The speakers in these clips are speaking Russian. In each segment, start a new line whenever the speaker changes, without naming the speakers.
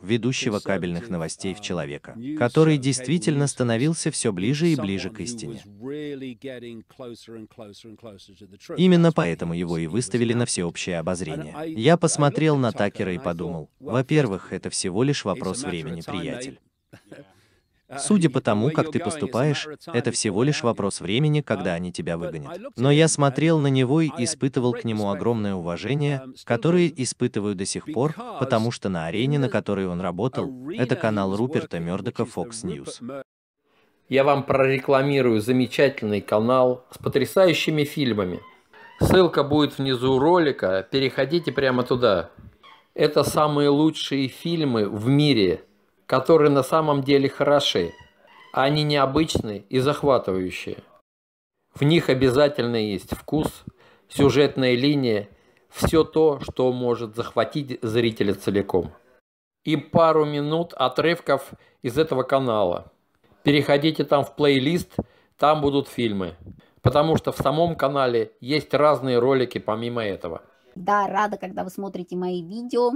ведущего кабельных новостей в человека, который действительно становился все ближе и ближе к истине. Именно поэтому его и выставили на всеобщее обозрение. Я посмотрел на Такера и подумал, во-первых, это всего лишь вопрос времени, приятель. Судя по тому, как ты поступаешь, это всего лишь вопрос времени, когда они тебя выгонят. Но я смотрел на него и испытывал к нему огромное уважение, которое испытываю до сих пор, потому что на арене, на которой он работал, это канал Руперта Мердока Fox
News. Я вам
прорекламирую замечательный канал с потрясающими фильмами. Ссылка будет
внизу ролика, переходите прямо туда. Это самые лучшие фильмы
в мире – которые на самом деле хороши, а они необычные и захватывающие. В них обязательно есть вкус, сюжетная линия, все то, что может захватить зрителя целиком. И
пару минут отрывков из этого канала. Переходите там в плейлист,
там будут фильмы. Потому что в самом канале есть разные ролики помимо этого.
Да, рада, когда вы смотрите мои видео.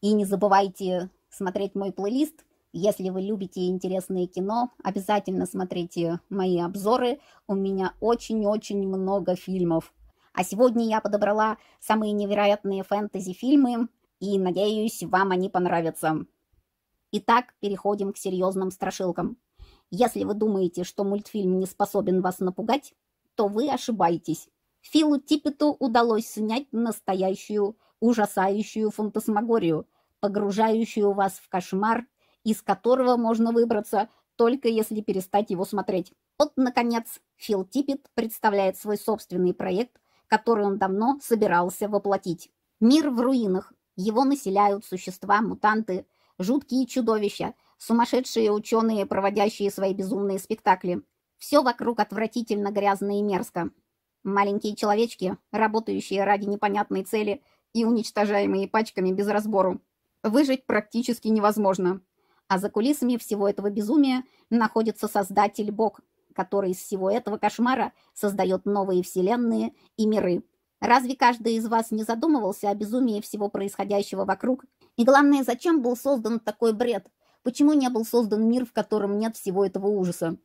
И не забывайте смотреть мой плейлист. Если вы любите интересное кино, обязательно смотрите мои обзоры. У меня очень-очень много фильмов. А сегодня я подобрала самые невероятные фэнтези-фильмы, и надеюсь, вам они понравятся. Итак, переходим к серьезным страшилкам. Если вы думаете, что мультфильм не способен вас напугать, то вы ошибаетесь. Филу Типпету удалось снять настоящую ужасающую фантасмагорию – погружающую вас в кошмар, из которого можно выбраться, только если перестать его смотреть. Вот, наконец, Фил Типпет представляет свой собственный проект, который он давно собирался воплотить. Мир в руинах. Его населяют существа, мутанты, жуткие чудовища, сумасшедшие ученые, проводящие свои безумные спектакли. Все вокруг отвратительно грязно и мерзко. Маленькие человечки, работающие ради непонятной цели и уничтожаемые пачками без разбору выжить практически невозможно. А за кулисами всего этого безумия находится создатель Бог, который из всего этого кошмара создает новые вселенные и миры. Разве каждый из вас не задумывался о безумии всего происходящего вокруг? И главное, зачем был создан такой бред? Почему не был создан мир, в котором нет всего этого ужаса?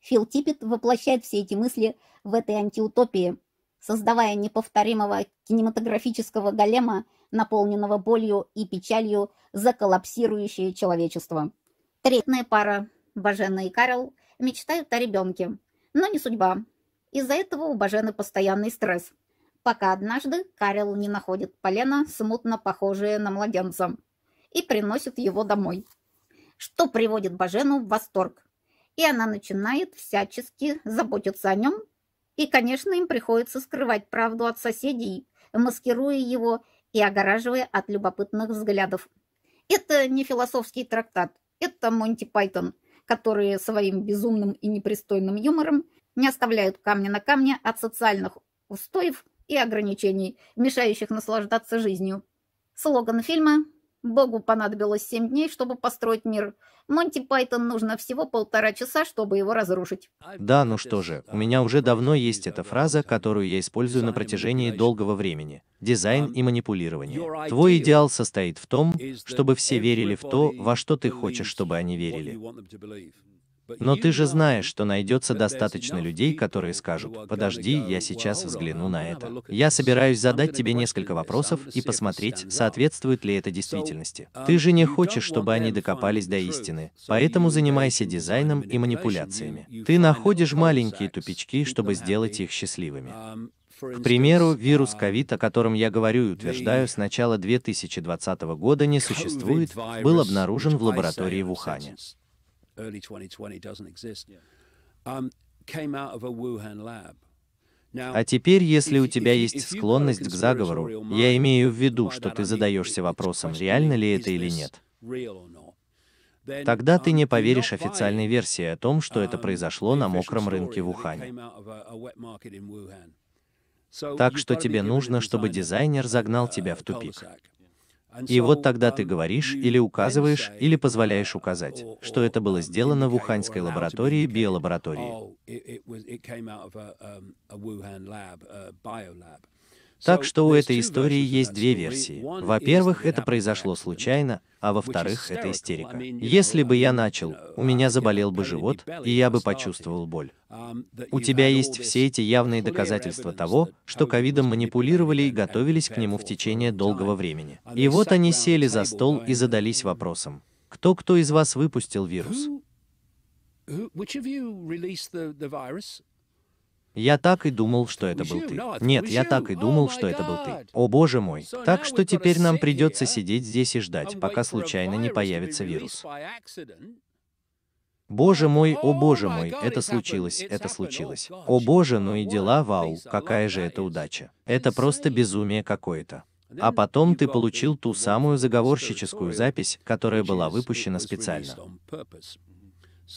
Фил Типпет воплощает все эти мысли в этой антиутопии, создавая неповторимого кинематографического голема, наполненного болью и печалью за коллапсирующее человечество. Третная пара, Бажена и Карл, мечтают о ребенке, но не судьба. Из-за этого у Бажены постоянный стресс, пока однажды Карел не находит полено, смутно похожее на младенца, и приносит его домой, что приводит Бажену в восторг. И она начинает всячески заботиться о нем, и, конечно, им приходится скрывать правду от соседей, маскируя его и огораживая от любопытных взглядов. Это не философский трактат, это Монти Пайтон, которые своим безумным и непристойным юмором не оставляют камня на камне от социальных устоев и ограничений, мешающих наслаждаться жизнью. Слоган фильма «Богу понадобилось семь дней, чтобы построить мир», Монти Пайтон нужно всего полтора часа, чтобы его разрушить.
Да, ну что же, у меня уже давно есть эта фраза, которую я использую на протяжении долгого времени дизайн um, и манипулирование. Твой идеал состоит в том, чтобы все верили в то, во что ты хочешь, чтобы они верили. Но ты же знаешь, что найдется достаточно людей, которые скажут, подожди, я сейчас взгляну на это. Я собираюсь задать тебе несколько вопросов и посмотреть, соответствует ли это действительности. Um, ты же не хочешь, чтобы они докопались до истины, поэтому занимайся дизайном и манипуляциями. Ты находишь маленькие тупички, чтобы сделать их счастливыми. Um, к примеру, вирус COVID, uh, о котором я говорю и утверждаю с начала 2020 года, не существует, был обнаружен в лаборатории в Ухане.
Um, а теперь, если у тебя есть склонность к заговору, я
имею в виду, что ты задаешься вопросом, реально ли это или нет. Тогда ты um, не поверишь официальной версии о том, что это произошло на мокром рынке в Ухане.
Так что тебе
нужно, чтобы дизайнер загнал uh, тебя в тупик. И вот тогда ты um, говоришь или указываешь, или позволяешь uh, указать, что это было сделано в уханьской лаборатории биолаборатории.
Oh,
так что у этой истории есть две версии. Во-первых, это произошло случайно, а во-вторых, это истерика. Если бы я начал, uh, у меня uh, заболел бы живот, и я бы почувствовал боль. Um, у тебя есть все эти явные доказательства того, что ковидом манипулировали и готовились к нему в течение долгого времени. И вот они сели за стол и задались вопросом. Кто кто из вас выпустил вирус? Я так и думал, что это был ты. Нет, я так и думал, oh что это был ты. О боже мой. Так что теперь нам придется сидеть здесь и ждать, пока случайно не появится вирус. Боже мой, о oh боже мой, это случилось, это oh случилось. О боже, ну и дела, вау, какая же это удача. Это просто безумие какое-то. А потом ты получил ту самую заговорщическую запись, которая была выпущена специально.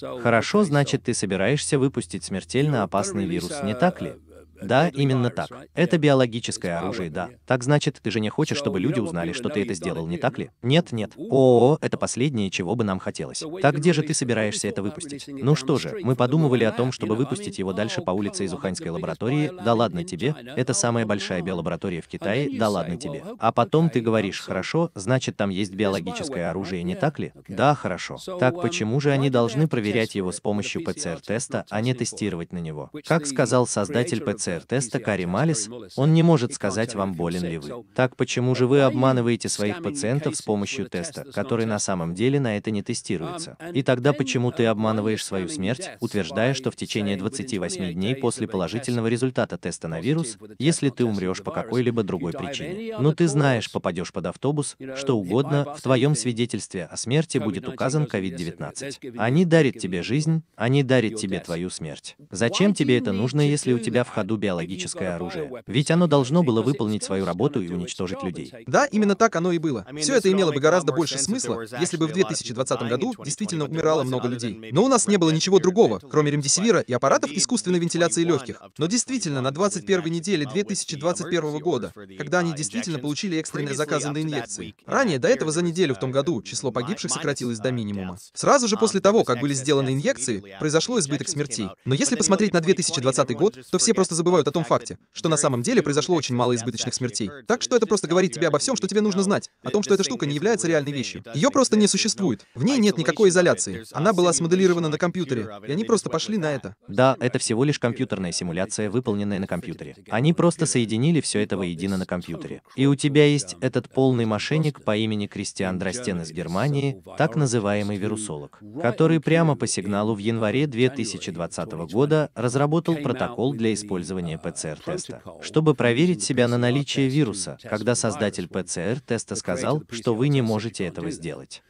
Хорошо,
значит, ты собираешься выпустить смертельно опасный вирус, не так ли? Э, да, именно так. Это биологическое оружие, да. Так значит, ты же не хочешь, чтобы люди узнали, что ты это сделал, не так ли? Нет, нет. О, это последнее, чего бы нам хотелось. Так где же ты собираешься это выпустить? Ну что же, мы подумывали о том, чтобы выпустить его дальше oh, по улице из Уханьской лаборатории, да ладно тебе, это самая большая биолаборатория в Китае, да ладно тебе. А потом ты говоришь, хорошо, значит там есть биологическое оружие, не так ли? Да, хорошо. Так um, почему же они должны проверять его с помощью ПЦР-теста, а не тестировать на него? Как сказал создатель ПЦР, ПЦР-теста Кари Малис, он не может сказать вам, болен ли вы. Так почему uh, же вы обманываете своих пациентов с помощью теста, который на самом деле на это не um, тестируется? И тогда почему uh, ты обманываешь свою смерть, утверждая, что в течение 28 дней после положительного результата теста на вирус, если ты умрешь по какой-либо другой причине, но ну, ты знаешь, попадешь под автобус, что угодно, в твоем свидетельстве о смерти будет указан COVID-19. Они дарят тебе жизнь, они дарят тебе твою смерть. Зачем тебе это нужно, если у тебя в ходу виду биологическое оружие. Ведь оно должно было выполнить свою работу и уничтожить людей.
Да, именно так оно и было. Все это имело бы гораздо больше смысла, если бы в 2020 году действительно умирало много людей. Но у нас не было ничего другого, кроме ремдесивира и аппаратов искусственной вентиляции легких. Но действительно, на 21 неделе 2021 года, когда они действительно получили экстренные заказы на инъекции. Ранее, до этого за неделю в том году, число погибших сократилось до uh, минимума. Сразу же uh, после того, как были сделаны инъекции, произошло избыток смертей. Но если посмотреть на 2020 год, то все просто забывают о том факте, что на самом деле произошло очень мало избыточных смертей. Так что это просто говорит тебе обо всем, что тебе нужно знать, о том, что эта штука не является реальной вещью. Ее просто не существует. В ней нет никакой изоляции. Она была смоделирована на компьютере, а и они просто пошли на это.
Да, это всего лишь компьютерная симуляция, выполненная на компьютере. Они просто соединили все это воедино на компьютере. И у тебя есть этот полный мошенник по имени Кристиан Драстен из Германии, так называемый вирусолог, который прямо по сигналу в январе 2020 года разработал протокол для использования использование ПЦР-теста, чтобы проверить себя на наличие вируса, когда создатель ПЦР-теста сказал, что вы не можете этого сделать.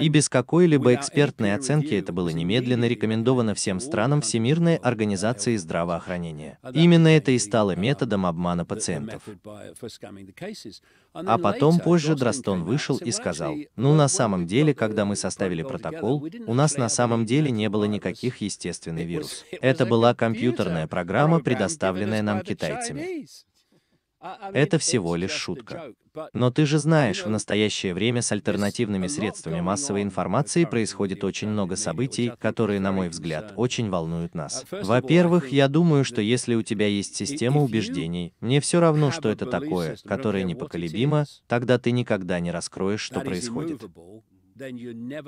И без какой-либо экспертной оценки это было немедленно рекомендовано всем странам Всемирной организации здравоохранения. Именно это и стало uh, методом обмана пациентов.
Uh, а потом позже
Драстон вышел и сказал, ну uh, на самом деле, когда мы составили протокол, у нас на самом деле не было никаких естественных вирусов. Это была компьютерная программа, предоставленная нам китайцами. Это всего лишь шутка. Но ты же знаешь, в настоящее время с альтернативными средствами массовой информации происходит очень много событий, которые, на мой взгляд, очень волнуют нас. Во-первых, я думаю, что если у тебя есть система убеждений, мне все равно, что это такое, которое непоколебимо, тогда ты никогда не раскроешь, что происходит.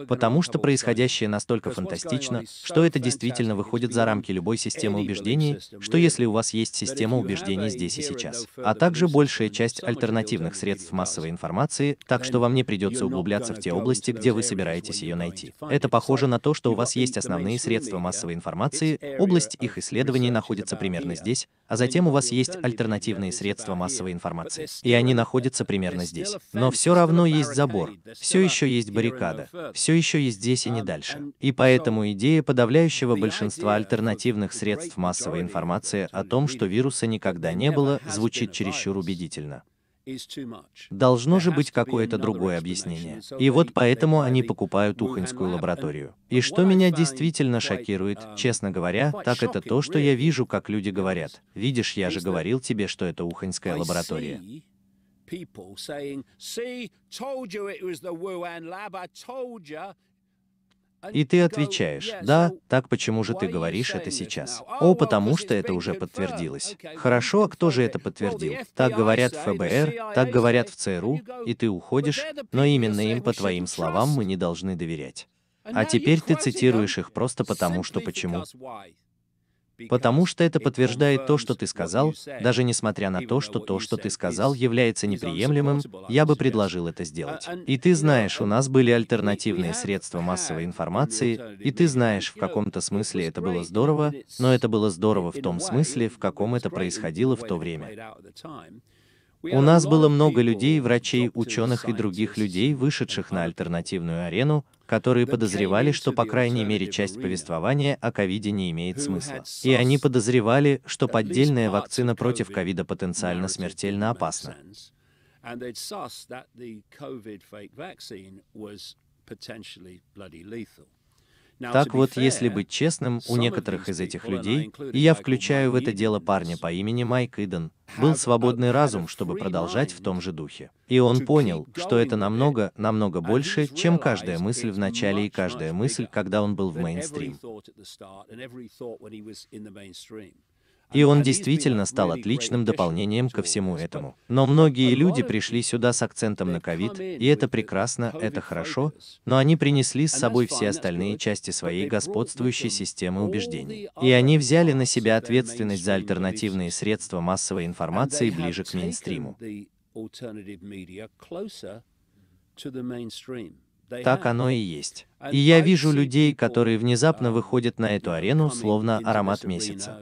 Потому что происходящее
настолько фантастично, что это действительно выходит за рамки любой системы убеждений, что если у вас есть система убеждений здесь и сейчас, а также большая часть альтернативных средств массовой информации, так что вам не придется углубляться в те области, где вы собираетесь ее найти. Это похоже на то, что у вас есть основные средства массовой информации, область их исследований находится примерно здесь, а затем у вас есть альтернативные средства массовой информации, и они находятся примерно здесь. Но все равно есть забор, все еще есть баррикады, блокада все еще есть здесь и не дальше. И поэтому идея подавляющего большинства альтернативных средств массовой информации о том, что вируса никогда не было, звучит чересчур убедительно. Должно же быть какое-то другое объяснение. И вот поэтому они покупают Уханьскую лабораторию. И что меня действительно шокирует, um, честно говоря,
так это то, что я
вижу, как люди говорят. Видишь, я же говорил тебе, что это Уханьская лаборатория
people saying, see, told you it was the Wuhan lab, I told you
и ты отвечаешь, да, так почему же ты говоришь это сейчас? О, oh, потому что это уже подтвердилось. Хорошо, а кто же это подтвердил? Так говорят в ФБР, так говорят в ЦРУ, и ты уходишь, но именно им, по твоим словам, мы не должны доверять. А теперь ты цитируешь их просто потому, что почему. Потому что это подтверждает то, что ты сказал, даже несмотря на то, что то, что ты сказал, является неприемлемым, я бы предложил это сделать. И ты знаешь, у нас были альтернативные средства массовой информации, и ты знаешь, в каком-то смысле это было здорово, но это было здорово в том смысле, в каком это происходило в то время.
У нас было
много людей, врачей, ученых и других людей, вышедших на альтернативную арену, которые подозревали, что по крайней мере часть повествования о ковиде не имеет смысла. И они подозревали, что поддельная вакцина против ковида потенциально смертельно опасна.
And так вот, если быть честным, у некоторых из этих людей, и я включаю в это дело парня
по имени Майк Иден, был свободный разум, чтобы продолжать в том же духе. И он понял, что это намного, намного больше, чем каждая мысль в начале и каждая мысль, когда он был в мейнстрим. И он действительно стал отличным дополнением ко всему этому. Но многие люди пришли сюда с акцентом на ковид, и это прекрасно, это хорошо, но они принесли с собой все остальные части своей господствующей системы убеждений. И они взяли на себя ответственность за альтернативные средства массовой информации ближе к мейнстриму.
alternative media closer to the mainstream. Так оно и есть. И я вижу людей,
которые внезапно а, выходят на эту арену, словно аромат месяца.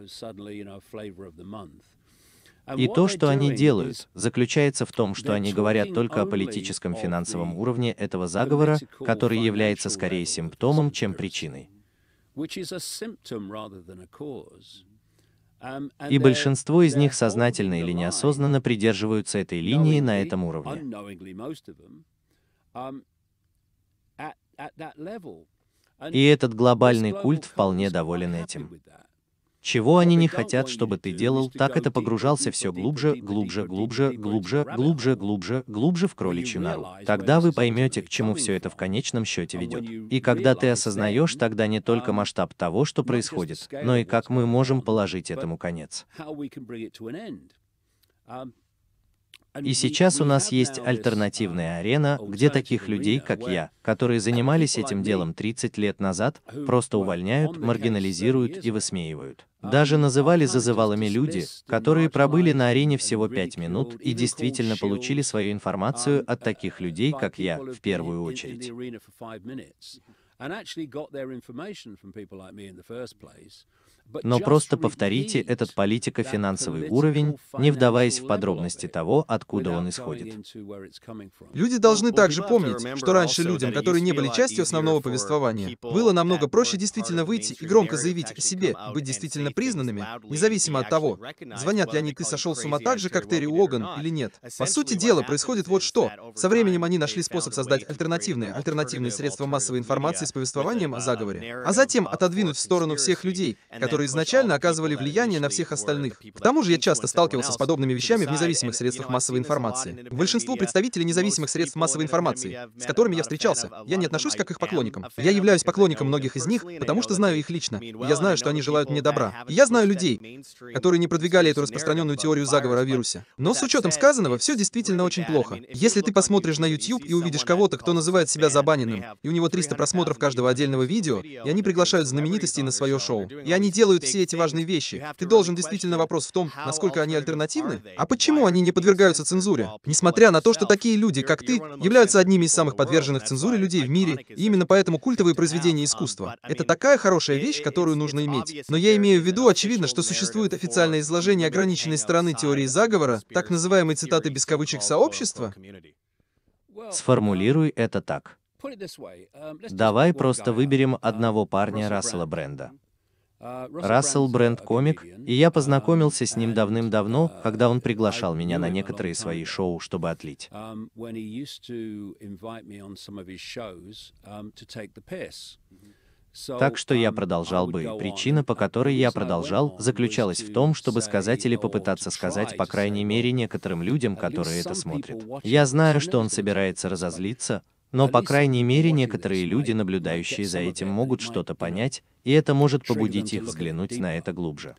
И то, что они делают, заключается в том, что они говорят только о политическом
финансовом уровне этого заговора, который является скорее симптомом, чем причиной.
Um, и большинство
из них сознательно или неосознанно придерживаются этой линии на этом уровне.
И этот глобальный культ
вполне доволен этим. Чего они не хотят, чтобы ты делал, так это погружался все глубже, глубже, глубже, глубже, глубже, глубже, глубже в кроличью нору. Тогда вы поймете, к чему все это в конечном счете ведет. И когда ты осознаешь тогда не только um, масштаб того, что происходит, но и как мы можем положить этому конец.
И сейчас у нас есть альтернативная арена, где таких людей, как я,
которые занимались этим делом 30 лет назад, просто увольняют, маргинализируют и высмеивают. Даже называли зазывалами люди, которые пробыли на арене всего 5 минут и действительно получили свою информацию от таких людей, как я, в первую очередь
но просто повторите этот политико-финансовый уровень, не
вдаваясь в подробности того, откуда он
исходит. Люди должны также помнить, что раньше людям, которые не были частью основного повествования, было намного
проще действительно выйти
и громко заявить о себе, быть
действительно признанными, независимо от того, звонят ли они «ты сошел с ума так же, как Терри Уоган» или нет. По сути дела, происходит вот что. Со временем они нашли способ создать альтернативные, альтернативные средства массовой информации с повествованием о заговоре, а затем отодвинуть в сторону всех людей, которые которые изначально оказывали влияние на всех остальных. К тому же я часто сталкивался с подобными вещами в независимых средствах массовой информации. Большинство представителей независимых средств массовой информации, с которыми я встречался, я не отношусь как их поклонникам. Я являюсь поклонником многих из них, потому что знаю их лично. Я знаю, что они желают мне добра. И я знаю людей, которые не продвигали эту распространенную теорию заговора о вирусе. Но с учетом сказанного, все действительно очень плохо. Если ты посмотришь на YouTube и увидишь кого-то, кто называет себя забаненным, и у него 300 просмотров каждого отдельного видео, и они приглашают знаменитостей на свое шоу, и они делают делают все эти важные вещи. Ты должен действительно вопрос в том, насколько они альтернативны, а почему они не подвергаются цензуре, несмотря на то, что такие люди, как ты, являются одними из самых подверженных цензуре людей в мире, и именно поэтому культовые произведения um, искусства. Это такая хорошая вещь, которую нужно иметь. Но я имею в виду, очевидно, что существует официальное изложение ограниченной стороны теории заговора, так называемой цитаты без кавычек сообщества.
Сформулируй это так.
Давай просто выберем
одного парня Рассела Бренда.
Рассел
Бренд комик, и я познакомился с ним давным-давно, когда он приглашал меня на некоторые свои шоу, чтобы отлить. Так что я продолжал бы. Причина, по которой я продолжал, заключалась в том, чтобы сказать или попытаться сказать, по крайней мере, некоторым людям, которые это смотрят. Я знаю, что он собирается разозлиться, но, по крайней мере, некоторые люди, наблюдающие за этим, могут что-то понять, и это может побудить их взглянуть на это глубже.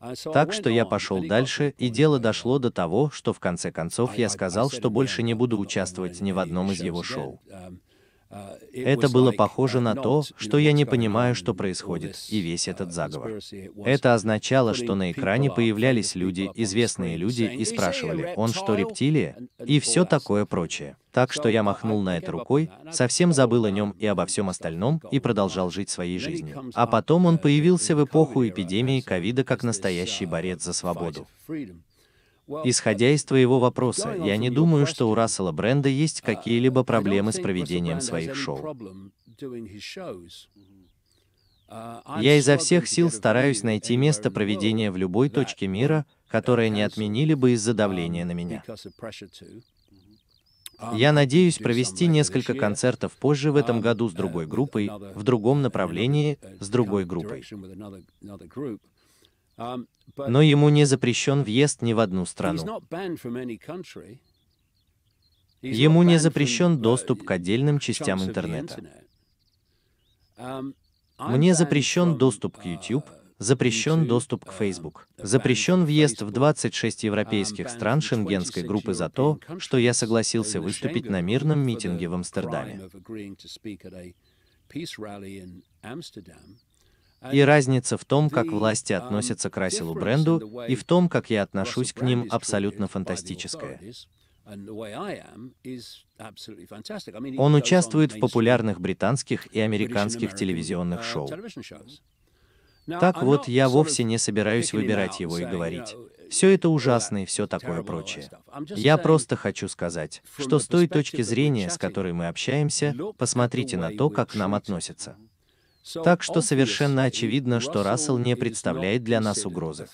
Uh, так что я
пошел дальше, и дело uh, дошло до того, что в конце концов я сказал, что больше не буду участвовать ни в одном из его шоу.
Um, это было похоже uh, на то, что я не понимаю,
что происходит, и весь этот uh, заговор. Это означало, что на экране появлялись люди, известные люди, и спрашивали, он что, рептилия? И все такое прочее. Так что я махнул на это рукой, совсем забыл о нем и обо всем остальном, и продолжал uh, жить своей жизнью. А потом он появился в эпоху эпидемии ковида как настоящий борец за свободу. Исходя из твоего вопроса, я не думаю, что у Рассела Бренда есть uh, какие-либо проблемы с проведением своих шоу.
Uh, я изо
всех сил стараюсь найти место проведения в любой точке мира, которое не отменили бы из-за um, давления на меня.
Uh, я надеюсь провести несколько концертов
позже в этом um, году с другой группой, в другом направлении, с другой группой.
Um, но ему не
запрещен въезд ни в одну страну. Ему не запрещен uh, доступ к отдельным частям интернета.
Um, Мне
запрещен доступ к uh, YouTube, запрещен доступ к uh, Facebook, запрещен въезд в 26 um, европейских стран шенгенской группы за то, что я согласился выступить на мирном митинге в Амстердаме.
И разница в том, как власти относятся к Расселу Бренду, и в
том, как я отношусь к ним, абсолютно фантастическая.
Он участвует в популярных
британских и американских телевизионных шоу.
Так вот, я
вовсе не собираюсь выбирать его и говорить. Все это ужасно и все такое прочее.
Я просто
хочу сказать, что с той точки зрения, с которой мы общаемся, посмотрите на то, как к нам относятся.
Так что совершенно очевидно, что Рассел не представляет для нас угрозы.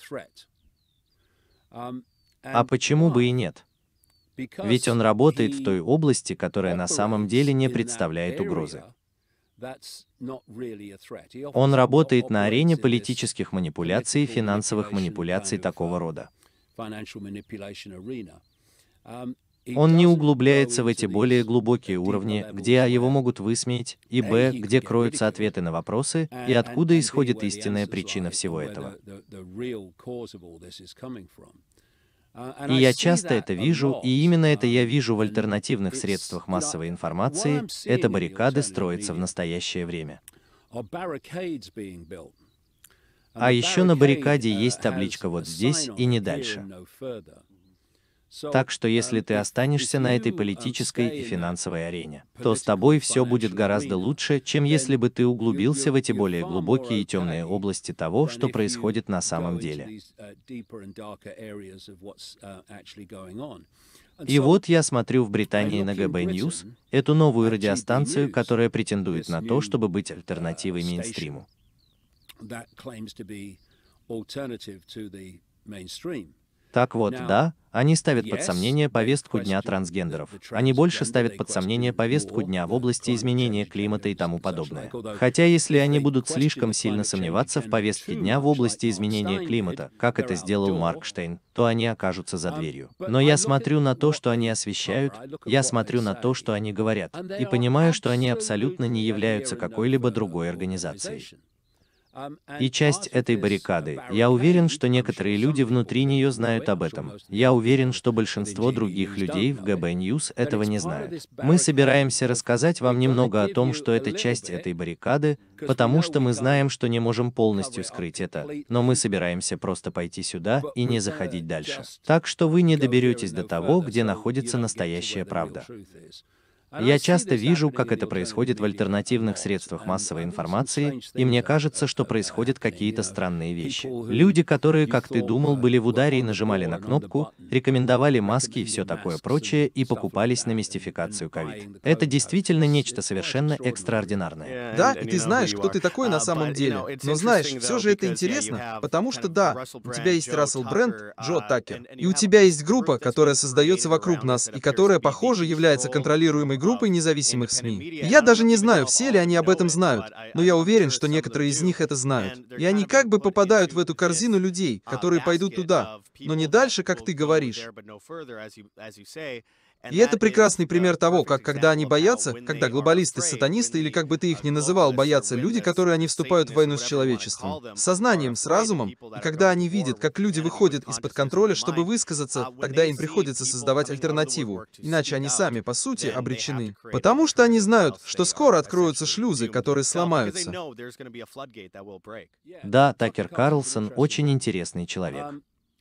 Um, а
почему бы и нет?
Ведь он
работает в той области, которая на самом деле не представляет угрозы.
Он работает на арене
политических манипуляций и финансовых манипуляций такого um, рода. Он не углубляется в эти более глубокие уровни, где А его могут высмеять, и Б, где кроются ответы на вопросы, и откуда исходит истинная причина всего этого.
И я часто это вижу,
и именно это я вижу в альтернативных средствах массовой информации, это баррикады строятся в настоящее время. А еще на баррикаде есть табличка вот здесь и не дальше. Так что если ты останешься на этой политической и финансовой арене, то с тобой все будет гораздо лучше, чем если бы ты углубился в эти более глубокие и темные области того, что происходит на самом деле. И вот я смотрю в Британии на ГБ News, эту новую радиостанцию, которая претендует на то, чтобы быть альтернативой мейнстриму.
Так вот, да, они ставят под сомнение
повестку дня трансгендеров. Они больше ставят под сомнение повестку дня в области изменения климата и тому подобное. Хотя если они будут слишком сильно сомневаться в повестке дня в области изменения климата, как это сделал Маркштейн, то они окажутся за um, дверью. Но я смотрю на то, что они освещают, я смотрю на то, что они говорят, и понимаю, что они абсолютно не являются какой-либо другой организацией и часть этой баррикады. Я уверен, что некоторые люди внутри нее знают об этом. Я уверен, что большинство других людей в ГБ News этого не знают. Мы собираемся рассказать вам немного о том, что это часть этой баррикады, потому что мы знаем, что не можем полностью скрыть это, но мы собираемся просто пойти сюда и не заходить дальше. Так что вы не доберетесь до того, где находится настоящая правда. Я часто вижу, как это происходит в альтернативных средствах массовой информации, и мне кажется, что происходят какие-то странные вещи. Люди, которые, как ты думал, были в ударе и нажимали на кнопку, рекомендовали маски и все такое прочее, и покупались на мистификацию ковид. Это действительно нечто совершенно экстраординарное. Да, и ты знаешь, кто ты
такой на самом деле. Но знаешь, все же это интересно, потому что да, у тебя есть Рассел Брэнд, Джо Такер, и у тебя есть группа, которая создается вокруг нас, и которая, похоже, является контролируемой большой группой независимых СМИ. Я даже не знаю, все ли они об этом знают, но я уверен, что некоторые из них это знают. И они как бы попадают в эту корзину людей, которые пойдут туда, но не дальше, как ты говоришь. И это прекрасный пример того, как когда они боятся, когда глобалисты, сатанисты или как бы ты их ни называл, боятся люди, которые они вступают в войну с человечеством, с сознанием, с разумом, и когда они видят, как люди выходят из-под контроля, чтобы высказаться, тогда uh, им приходится создавать альтернативу, иначе они сами, по сути, обречены. Потому что они знают, что скоро откроются
шлюзы, которые сломаются. Да, Такер Карлсон очень интересный человек.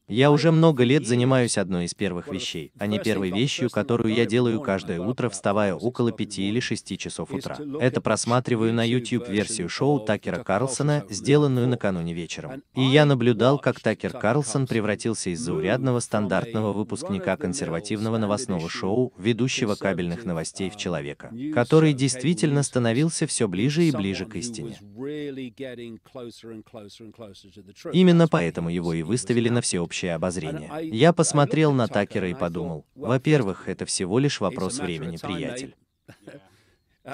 Я уже много лет занимаюсь одной из первых вещей, а не первой вещью, которую я делаю каждое утро, вставая около 5 или 6 часов утра. Это просматриваю на YouTube-версию шоу Такера Карлсона, сделанную накануне вечером. И я наблюдал, как Такер Карлсон превратился из заурядного стандартного выпускника консервативного новостного шоу, ведущего кабельных новостей в человека, который действительно становился все ближе и ближе к истине. Именно поэтому его и выставили на всеобщее всеобщее обозрение. А я а посмотрел на Такера и подумал, во-первых, это всего лишь вопрос времени, приятель.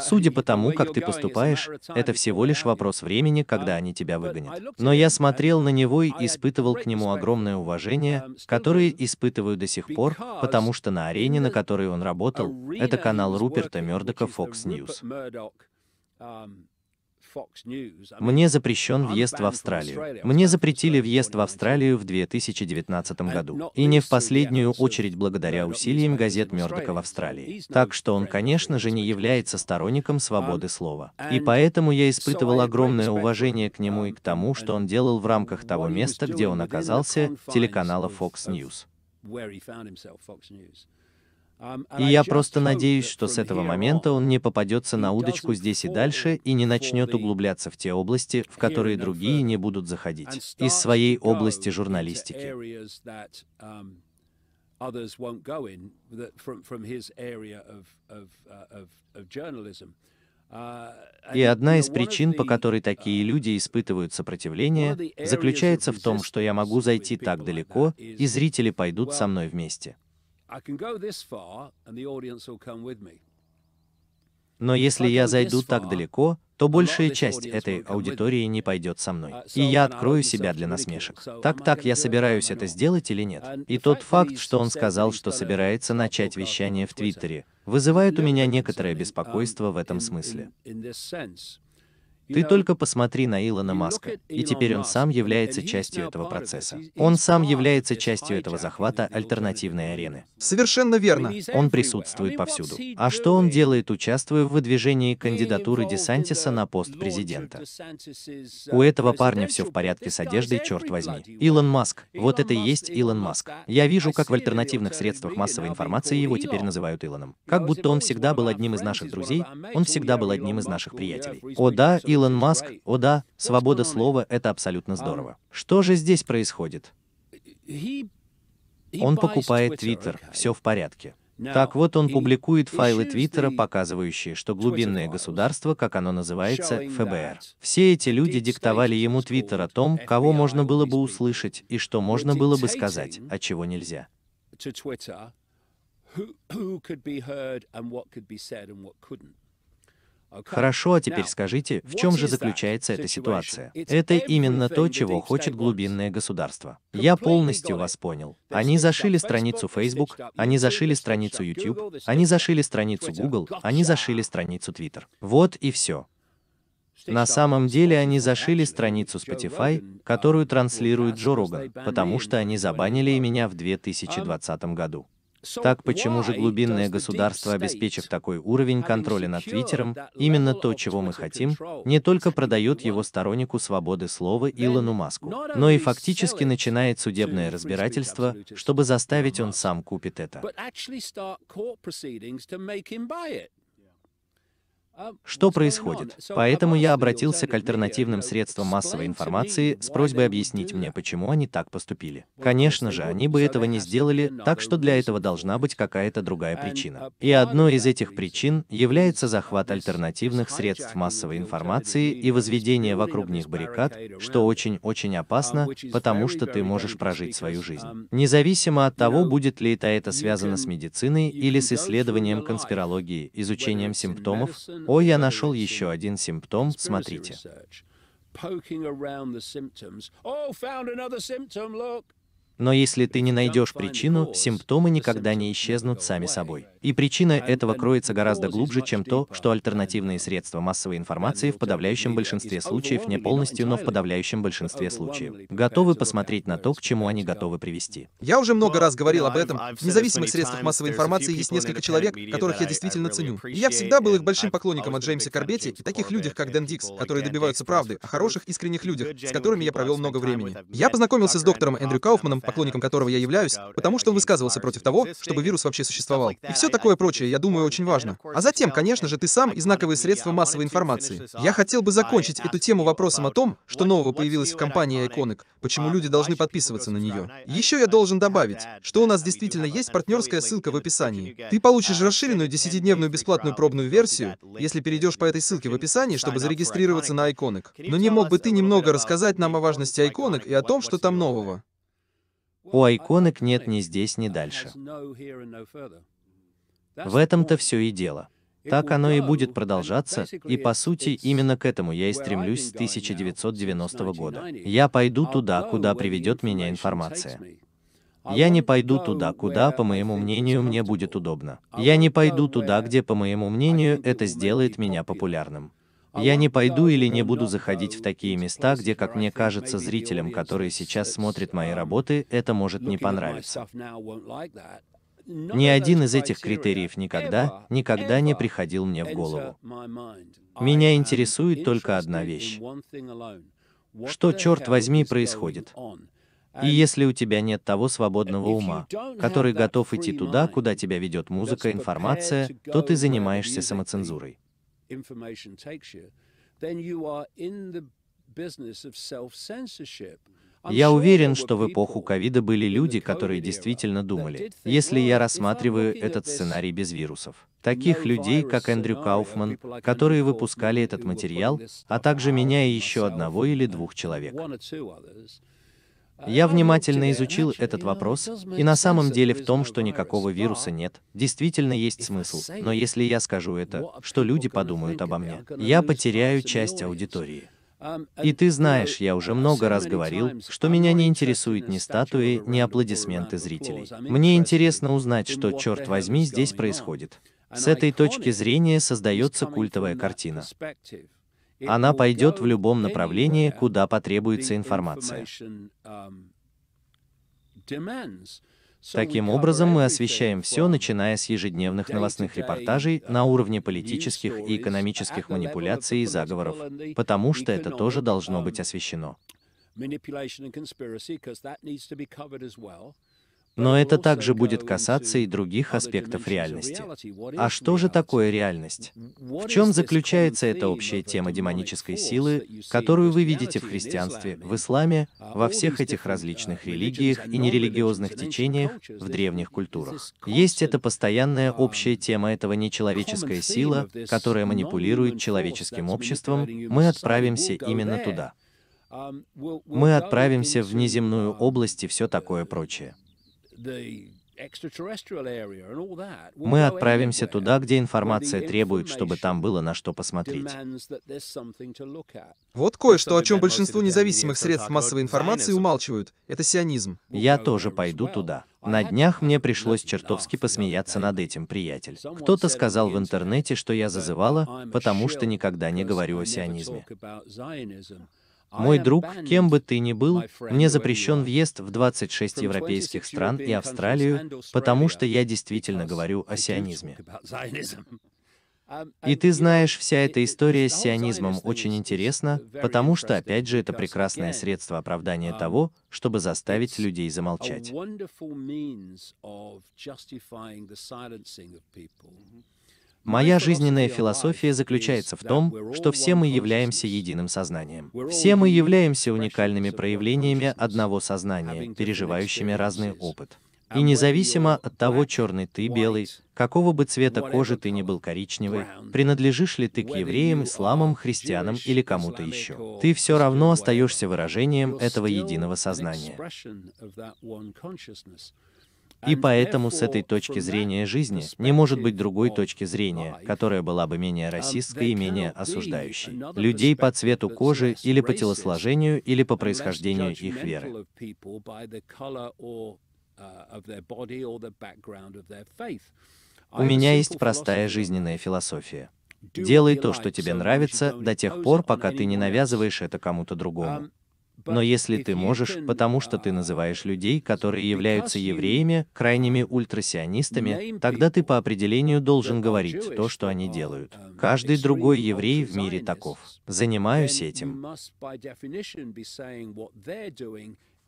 Судя по тому, как ты поступаешь, это всего лишь вопрос времени, когда они тебя выгонят. Но я смотрел на него и испытывал к нему огромное уважение, um, которое испытываю до сих пор, потому что на арене, на которой он работал, это канал Руперта Мердока Fox
News. Um, мне
запрещен въезд в Австралию. Мне запретили въезд в Австралию в 2019 году. И не в последнюю очередь благодаря усилиям газет Мёрдока в Австралии. Так что он, конечно же, не является сторонником свободы слова. И поэтому я испытывал огромное уважение к нему и um, к тому, что он делал в рамках того места, где он оказался, телеканала Fox News.
Um, и я просто надеюсь, что
с этого момента он не попадется на удочку здесь и дальше и не начнет углубляться в те области, в которые другие не будут заходить, из своей области журналистики.
И одна из причин, по
которой такие uh, люди испытывают сопротивление, заключается в том, что я могу зайти так далеко, и зрители пойдут со мной вместе.
I can go this far, and the audience will come with me.
Но если я зайду так далеко, то большая часть этой аудитории не пойдет со мной, uh, и я открою себя для насмешек. Так-так, я собираюсь это сделать или нет? И тот факт, что он сказал, что собирается начать вещание в Твиттере, вызывает у меня некоторое um, беспокойство в этом смысле. Ты только посмотри на Илона Маска,
и теперь он сам является частью этого
процесса. Он сам является частью этого захвата альтернативной арены. Совершенно верно. Он присутствует повсюду. А что он делает, участвуя в выдвижении кандидатуры Десантиса на пост президента? У этого парня все в порядке с одеждой, черт возьми. Илон Маск. Вот это и есть Илон Маск. Я вижу, как в альтернативных средствах массовой информации его теперь называют Илоном. Как будто он всегда был одним из наших друзей, он всегда был одним из наших приятелей. О да, Илон Илон Маск, о да, свобода слова – это абсолютно um, здорово. Что же здесь происходит?
Он покупает
Твиттер, все в порядке. Так вот, он публикует файлы Твиттера, показывающие, что глубинное государство, как оно называется, ФБР. Все эти люди диктовали ему Твиттер о том, кого можно было бы услышать и что можно было бы сказать, а чего нельзя.
Хорошо, а теперь скажите, в чем же заключается эта ситуация? Это именно то, чего хочет
глубинное государство. Я полностью вас понял. Они зашили страницу Facebook, они зашили страницу YouTube, они зашили страницу Google, они зашили страницу Twitter. Вот и все. На самом деле они зашили страницу Spotify, um, которую транслирует Джо Роган, потому что они забанили и меня в 2020 um, году. Так почему же глубинное государство, обеспечив такой уровень контроля над Твиттером, именно то, чего мы хотим, не только продает его стороннику свободы слова Илону Маску, но и фактически начинает судебное разбирательство, чтобы заставить он сам купит это.
Что происходит? Поэтому
я обратился к альтернативным средствам массовой информации с просьбой объяснить мне, почему они так поступили. Конечно же, они бы этого не сделали, так что для этого должна быть какая-то другая причина. И одной из этих причин является захват альтернативных средств массовой информации и возведение вокруг них баррикад, что очень-очень опасно, потому что ты можешь прожить свою жизнь. Независимо от того, будет ли это, это связано с медициной или с исследованием конспирологии, изучением симптомов, о, я нашел еще один симптом, смотрите.
Poking around the symptoms. Oh, found another symptom, look.
Но если ты не найдешь причину, симптомы никогда не исчезнут сами собой. И причина этого кроется гораздо глубже, чем то, что альтернативные средства массовой информации в подавляющем большинстве случаев не полностью, но в подавляющем большинстве случаев готовы посмотреть на то, к чему они готовы привести.
Я уже много раз говорил об этом. В независимых средствах массовой информации есть несколько человек, которых я действительно ценю. И я всегда был их большим поклонником от Джеймса Корбете и таких людях, как Дэн Дикс, которые добиваются правды, о хороших, искренних людях, с которыми я провел много времени. Я познакомился с доктором Эндрю Кауфманом поклонником которого я являюсь, потому что он высказывался против того, чтобы вирус вообще существовал. И все такое прочее, я думаю, очень важно. А затем, конечно же, ты сам и знаковые средства массовой информации. Я хотел бы закончить эту тему вопросом о том, что нового появилось в компании Iconic, почему люди должны подписываться на нее. Еще я должен добавить, что у нас действительно есть партнерская ссылка в описании. Ты получишь расширенную 10-дневную бесплатную пробную версию, если перейдешь по этой ссылке в описании, чтобы зарегистрироваться на Iconic. Но не мог бы ты немного рассказать нам о важности Iconic и о том, что
там нового? У айконок нет ни здесь, ни дальше.
В этом-то
все и дело.
Так оно и будет продолжаться, и по
сути именно к этому я и стремлюсь с 1990 года. Я пойду туда, куда приведет меня информация. Я не пойду туда, куда, по моему мнению, мне будет удобно. Я не пойду туда, где, по моему мнению, это сделает меня популярным. Я не пойду или не буду заходить в такие места, где, как мне кажется, зрителям, которые сейчас смотрят мои работы, это может не понравиться.
Ни один из этих
критериев никогда, никогда не приходил мне в голову. Меня интересует только одна вещь.
Что, черт возьми,
происходит? И если у тебя нет того свободного ума, который готов идти туда, куда тебя ведет музыка, информация, то ты занимаешься самоцензурой
information takes you, then you are in the business of self-censorship. Я уверен,
что в эпоху ковида были люди, которые действительно думали, если я рассматриваю этот сценарий без вирусов. Таких людей, как Эндрю Кауфман, которые выпускали этот материал, а также меня и еще одного или двух человек. Я внимательно изучил этот вопрос, и на самом деле в том, что никакого вируса нет, действительно есть смысл, но если я скажу это, что люди подумают обо мне, я потеряю часть аудитории. И ты знаешь, я уже много раз говорил, что меня не интересует ни статуи, ни аплодисменты зрителей. Мне интересно узнать, что, черт возьми, здесь происходит. С этой точки зрения создается культовая картина. Она пойдет в любом направлении, куда потребуется информация.
Um, Таким образом,
мы освещаем все, начиная с ежедневных новостных репортажей um, на уровне политических и экономических манипуляций и заговоров, потому что это тоже должно быть um, освещено. Но это также будет касаться и других аспектов реальности. А что же такое реальность?
В чем
заключается эта общая тема демонической силы, которую вы видите в христианстве, в исламе, во всех этих различных религиях и нерелигиозных течениях, в древних культурах? Есть эта постоянная общая тема этого нечеловеческая сила, которая манипулирует человеческим обществом, мы отправимся именно туда
мы отправимся
в внеземную область и все такое прочее.
Мы отправимся
туда, где информация требует, чтобы там было на что посмотреть. Вот
кое-что, о чем большинство
независимых средств массовой информации
умалчивают. Это сионизм. Я тоже пойду туда. На днях мне пришлось чертовски посмеяться над этим, приятель. Кто-то сказал в интернете, что я зазывала, потому что никогда не говорю о сионизме.
Мой друг, кем бы ты ни был, мне запрещен въезд
в 26 европейских стран и Австралию, потому что я действительно говорю о сионизме.
Um,
и ты знаешь, вся эта история с сионизмом очень интересна, потому что, опять же, это прекрасное средство оправдания um, того, чтобы заставить людей замолчать.
Моя жизненная философия заключается в том, что
все мы являемся единым сознанием. Все мы являемся уникальными проявлениями одного сознания, переживающими разный опыт. И независимо от того, черный ты, белый, какого бы цвета кожи ты ни был коричневый, принадлежишь ли ты к евреям, исламам, христианам или кому-то еще, ты все равно остаешься выражением этого единого сознания.
И поэтому с этой точки зрения жизни не может быть другой точки зрения,
которая была бы менее расистской и менее осуждающей. Людей по цвету кожи или по телосложению или по происхождению их веры.
Uh, У меня есть простая
жизненная философия.
Делай то, что тебе нравится,
до тех пор, пока ты не навязываешь это кому-то другому. Um, но если ты можешь, потому что ты называешь людей, которые являются евреями, крайними ультрасионистами, тогда ты по определению должен говорить то, что они делают. Каждый другой еврей в мире таков. Занимаюсь этим.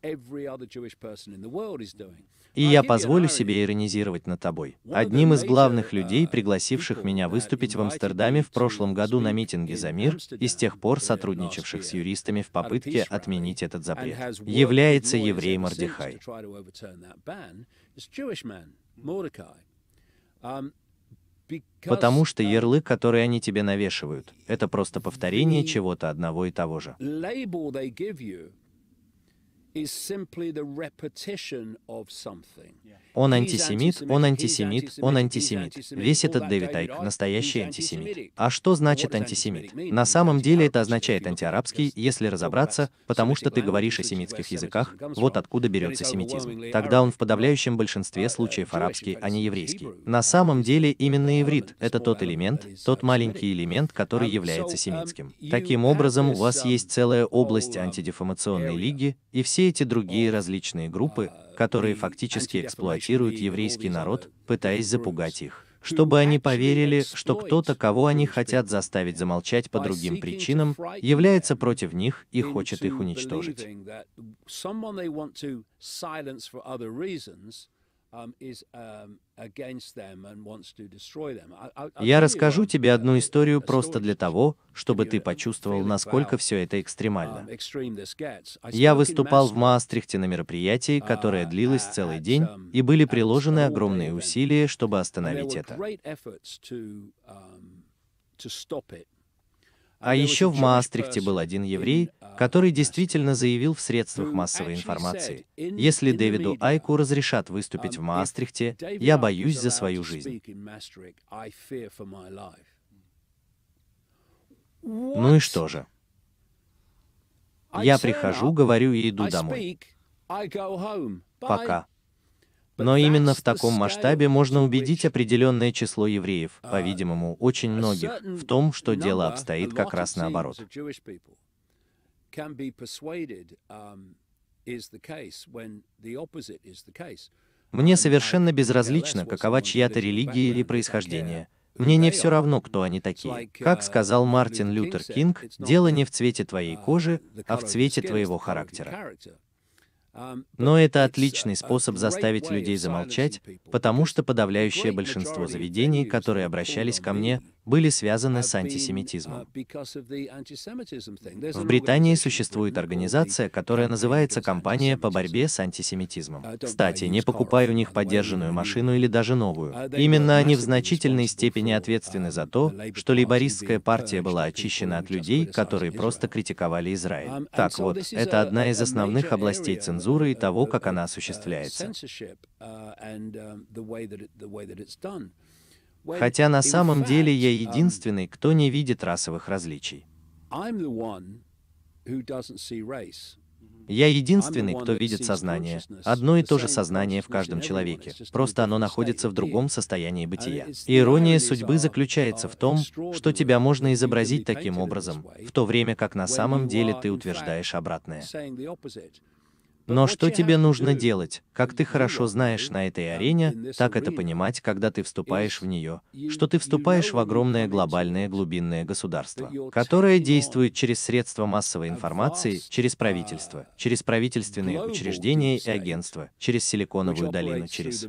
every other Jewish person in the world is doing и я позволю
себе иронизировать над тобой. Одним из главных а, людей, пригласивших меня выступить в Амстердаме в прошлом году на митинге за мир и с тех пор сотрудничавших с юристами в попытке отменить этот запрет, является еврей Мордехай.
Um, Потому что
uh, ярлык, который они тебе навешивают, это просто повторение чего-то одного и того же.
Он антисемит, он антисемит, он
антисемит. Весь этот Дэвид настоящий антисемит. А что значит антисемит? На самом деле это означает антиарабский, если разобраться, потому что ты говоришь о семитских языках, вот откуда берется семитизм. Тогда он в подавляющем большинстве uh, случаев арабский, а не еврейский. На самом деле именно иврит — это тот элемент, тот маленький элемент, который um, является um, семитским. Таким образом, у вас um, есть целая область антидеформационной лиги, и все эти другие различные группы, которые фактически эксплуатируют еврейский народ, пытаясь запугать их, чтобы они поверили, что кто-то, кого они хотят заставить замолчать по другим причинам, является против них и хочет их уничтожить.
Um, um, Я расскажу тебе одну uh, историю просто
для того, чтобы ты почувствовал, насколько все это экстремально.
Um, Я выступал в
Маастрихте на мероприятии, uh, которое длилось целый день, и были приложены огромные усилия, чтобы остановить это. А еще в Маастрихте был один еврей, который действительно заявил в средствах массовой информации, если Дэвиду Айку разрешат выступить в um, Маастрихте, я боюсь за свою жизнь. Ну и что же?
Я прихожу, говорю и иду домой. Пока.
Но именно в таком масштабе можно убедить определенное число евреев, uh, по-видимому, очень многих, в том, что дело обстоит как раз наоборот. Um, Мне um, совершенно безразлично, какова чья-то религия или происхождение. Мне не все равно, кто они такие. Как uh, сказал Мартин Лютер Кинг, дело не в цвете твоей uh, кожи, а в цвете твоего характера. Но это отличный способ заставить людей замолчать, потому что подавляющее большинство заведений, которые обращались ко мне, были связаны с антисемитизмом.
Uh, в
Британии существует uh, организация, которая называется «Компания по борьбе с антисемитизмом». Uh, Кстати, не покупай у них поддержанную машину или даже новую. Именно они в значительной степени ответственны за то, что лейбористская партия была очищена от людей, которые просто критиковали Израиль. Um, так вот, это одна из основных областей цензуры и того, как она осуществляется.
Хотя на самом деле я um,
единственный, кто не видит расовых различий. Я единственный, кто видит сознание, одно и то же сознание в каждом человеке, просто оно находится в другом состоянии бытия. Ирония судьбы заключается в uh, том, что тебя можно изобразить таким образом, в то время как на самом деле ты утверждаешь обратное. Но что тебе нужно делать, как ты хорошо знаешь на этой арене, так это понимать, когда ты вступаешь в нее, что ты вступаешь в огромное глобальное глубинное государство, которое действует через средства массовой информации, через правительство, через правительственные учреждения и агентства, через Силиконовую долину, через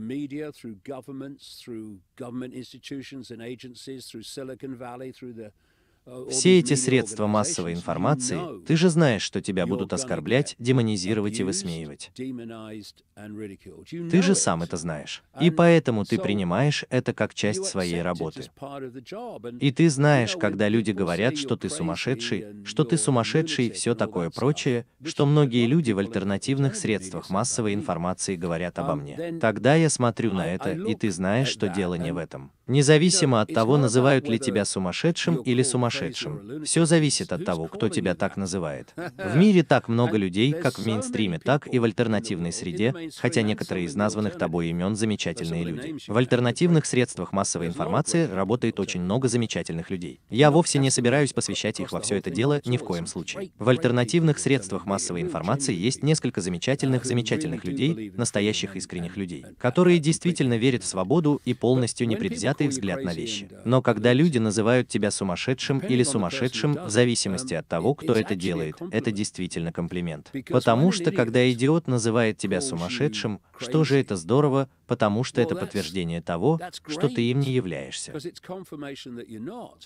Э, все эти средства массовой
информации, ты же знаешь, что тебя будут оскорблять, демонизировать и высмеивать. Ты же сам это знаешь. И поэтому ты принимаешь это как часть своей работы. И ты знаешь, когда люди говорят, что ты сумасшедший, что ты сумасшедший и все такое прочее, что многие люди в альтернативных средствах массовой информации говорят обо um, мне. Тогда я смотрю на это, и ты знаешь, что дело не в этом. Независимо от того, называют ли тебя сумасшедшим или сумасшедшим, все зависит от того, кто тебя так называет. В мире так много людей, как в мейнстриме, так и в альтернативной среде, хотя некоторые из названных тобой имен замечательные люди. В альтернативных средствах массовой информации работает очень много замечательных людей. Я вовсе не собираюсь посвящать их во все это дело ни в коем случае. В альтернативных средствах массовой информации есть несколько замечательных, замечательных людей, настоящих искренних людей, которые действительно верят в свободу и полностью не непредвзято богатый взгляд на вещи. Но когда люди называют тебя сумасшедшим или сумасшедшим, в зависимости эм, от того, кто это делает, это действительно комплимент. Потому что когда идиот называет тебя сумасшедшим, что же это здорово, потому что это подтверждение того, что ты им не являешься.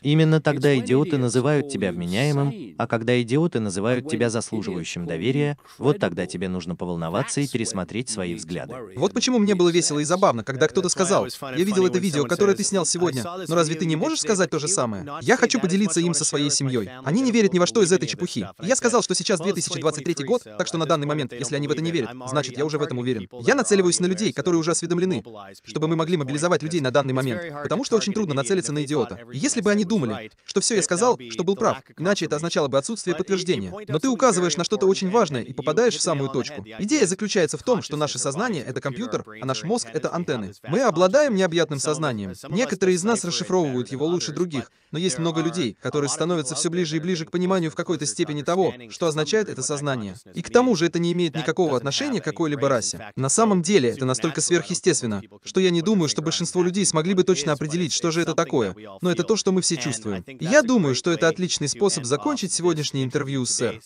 Именно тогда идиоты называют тебя вменяемым, а когда идиоты называют тебя заслуживающим доверия, вот тогда тебе нужно поволноваться и пересмотреть свои взгляды.
Вот почему мне было весело и забавно, когда кто-то сказал, я видел это видео, которое ты снял сегодня, но разве ты не можешь сказать то же самое? Я хочу поделиться им со своей семьей. Они не верят ни во что из этой чепухи. Я сказал, что сейчас 2023 год, так что на данный момент, если они в это не верят, значит, я уже в этом уверен. Я нацеливаюсь на людей, которые уже осведомлены, чтобы мы могли мобилизовать людей на данный момент, потому что очень трудно нацелиться на идиота. И если бы они думали, что все я сказал, что был прав, иначе это означало бы отсутствие подтверждения. Но ты указываешь на что-то очень важное и попадаешь в самую точку. Идея заключается в том, что наше сознание — это компьютер, а наш мозг — это антенны. Мы обладаем необъятным сознанием. Некоторые из нас расшифровывают его лучше других, но есть много людей, которые становятся все ближе и ближе к пониманию в какой-то степени того, что означает это сознание. И к тому же это не имеет никакого отношения к какой-либо расе. На самом самом деле это настолько сверхъестественно, что я не думаю, что большинство людей смогли бы точно определить, что же это такое. Но это то, что мы все чувствуем. И я думаю, что это отличный способ закончить сегодняшнее интервью, сэр.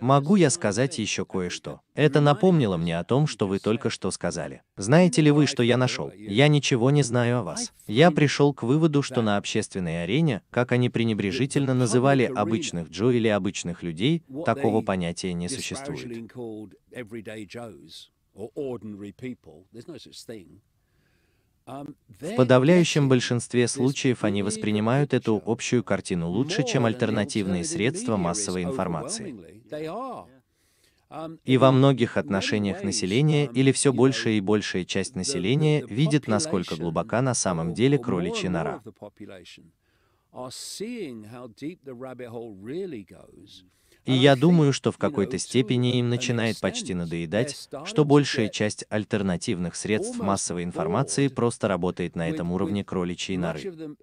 Могу я сказать еще кое-что? Это напомнило мне о том, что вы только что сказали. Знаете ли вы, что я нашел? Я ничего не знаю о вас. Я пришел к выводу, что на общественной арене, как они пренебрежительно называли обычных Джо или обычных людей, такого понятия не существует
or ordinary people, there's no such thing, um, в подавляющем
большинстве случаев они воспринимают эту общую картину лучше, чем альтернативные средства массовой информации. Um, и во многих отношениях um, население или все большая и большая часть населения видит, насколько глубока на самом деле кроличья нора. И я думаю, что в какой-то степени им начинает почти надоедать, что большая часть альтернативных средств массовой информации просто работает на этом уровне кроличьей норы.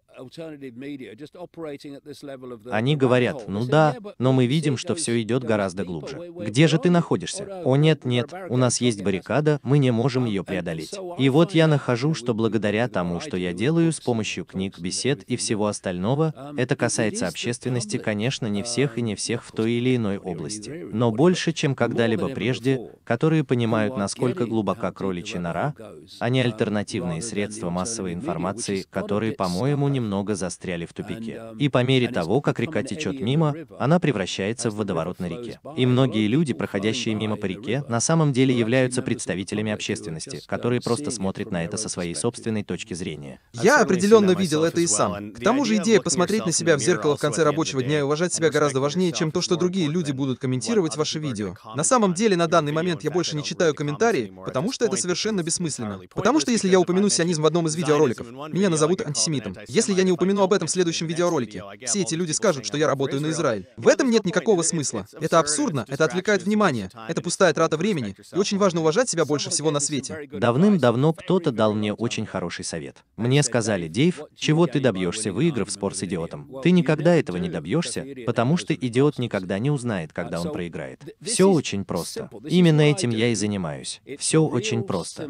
Они говорят, ну да,
но мы видим, что все идет гораздо глубже. Где же ты находишься? О нет, нет, у нас есть баррикада, мы не можем ее преодолеть. И вот я нахожу, что благодаря тому, что я делаю с помощью книг, бесед и всего остального, это касается общественности, конечно, не всех и не всех в той или иной области, но больше, чем когда-либо прежде, которые понимают, насколько глубока кроличья нора, а не альтернативные средства массовой информации, которые, по-моему, немного застряли в тупике. И по мере того, как река течет мимо, она превращается в водоворот на реке. И многие люди, проходящие мимо по реке, на самом деле являются представителями общественности, которые просто смотрят на это со своей собственной точки зрения. Я определенно видел это и сам. К тому же идея посмотреть на себя в зеркало в конце рабочего дня и уважать себя гораздо
важнее, чем то, что другие другие люди будут комментировать ваши видео. На самом деле, на данный момент я больше не читаю комментарии, потому что это совершенно бессмысленно. Потому что если я упомяну сионизм в одном из видеороликов, меня назовут антисемитом. Если я не упомяну об этом в следующем видеоролике, все эти люди скажут, что я работаю на Израиль. В этом нет никакого смысла. Это абсурдно, это отвлекает внимание, это пустая трата времени, и очень важно уважать себя больше всего на свете.
Давным-давно кто-то дал мне очень хороший совет. Мне сказали, Дейв, чего ты добьешься, выиграв спор с идиотом? Ты никогда этого не добьешься, потому что идиот никогда не не узнает, когда он проиграет. Все очень просто. Именно этим я и занимаюсь. Все очень просто.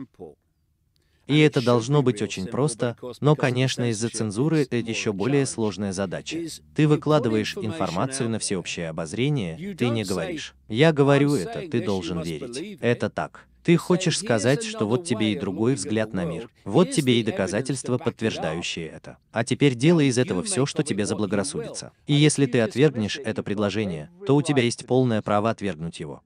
И это должно быть очень просто, но, конечно, из-за цензуры это еще более сложная задача. Ты выкладываешь информацию на всеобщее обозрение, ты не говоришь. Я говорю это, ты должен верить. Это так. Ты хочешь сказать, что вот тебе и другой взгляд на мир. Вот тебе и доказательства, подтверждающие это. А теперь делай из этого все, что тебе заблагорассудится. И если ты отвергнешь это предложение, то у тебя есть полное право отвергнуть его.